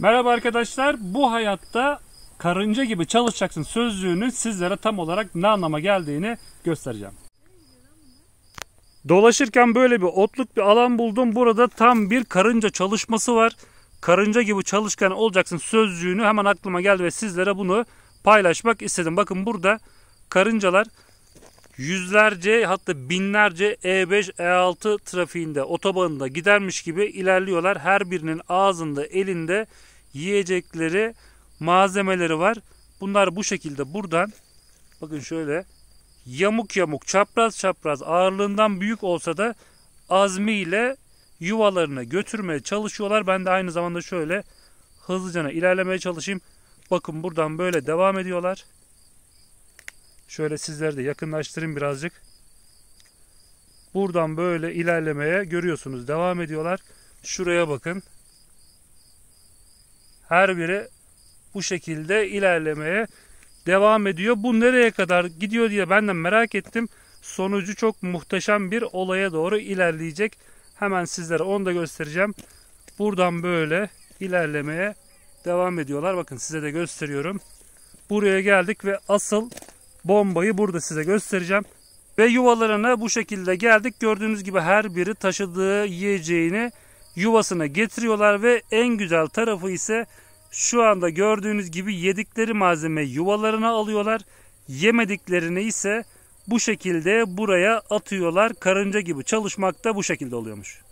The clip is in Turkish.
Merhaba arkadaşlar. Bu hayatta karınca gibi çalışacaksın sözlüğünün sizlere tam olarak ne anlama geldiğini göstereceğim. Dolaşırken böyle bir otluk bir alan buldum. Burada tam bir karınca çalışması var. Karınca gibi çalışkan olacaksın sözcüğünü hemen aklıma geldi ve sizlere bunu paylaşmak istedim. Bakın burada karıncalar yüzlerce hatta binlerce E5, E6 trafiğinde, otobanında gidermiş gibi ilerliyorlar. Her birinin ağzında, elinde yiyecekleri malzemeleri var. Bunlar bu şekilde buradan bakın şöyle yamuk yamuk çapraz çapraz ağırlığından büyük olsa da azmiyle yuvalarına götürmeye çalışıyorlar. Ben de aynı zamanda şöyle hızlıca ilerlemeye çalışayım. Bakın buradan böyle devam ediyorlar. Şöyle sizleri de yakınlaştırayım birazcık. Buradan böyle ilerlemeye görüyorsunuz devam ediyorlar. Şuraya bakın. Her biri bu şekilde ilerlemeye devam ediyor. Bu nereye kadar gidiyor diye benden merak ettim. Sonucu çok muhteşem bir olaya doğru ilerleyecek. Hemen sizlere onu da göstereceğim. Buradan böyle ilerlemeye devam ediyorlar. Bakın size de gösteriyorum. Buraya geldik ve asıl bombayı burada size göstereceğim. Ve yuvalarına bu şekilde geldik. Gördüğünüz gibi her biri taşıdığı yiyeceğini yuvasına getiriyorlar ve en güzel tarafı ise şu anda gördüğünüz gibi yedikleri malzeme yuvalarına alıyorlar. Yemediklerini ise bu şekilde buraya atıyorlar. Karınca gibi çalışmak da bu şekilde oluyormuş.